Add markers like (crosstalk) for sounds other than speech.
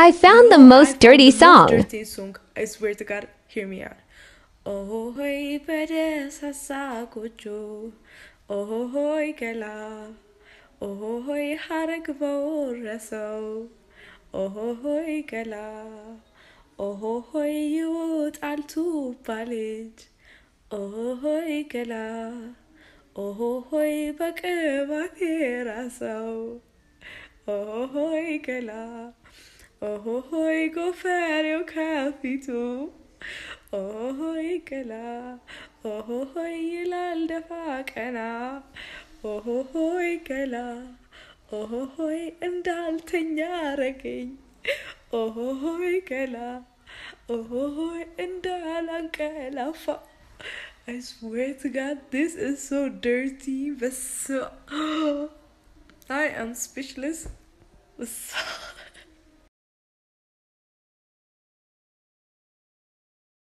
I found the most dirty song. dirty song. I swear to God, hear me out. Oh, hoy pereza saco yo. Oh, hoy que Oh, hoy harag borraso. Oh, hoy que Oh, hoy yut al tu Oh, hoy que Oh, hoy bakema tiraso. Oh, hoy que la. Oh ho ho! Ohohoi go Oh ho kafi tu. Ohohoi kala. Ohohoi ilal de fakana. Ohohoi kala. Ohohoi endal tenyara ho! Ohohoi kala. Ohohoi endal ankela fa. I swear to God, this is so dirty. But so. (gasps) I am speechless.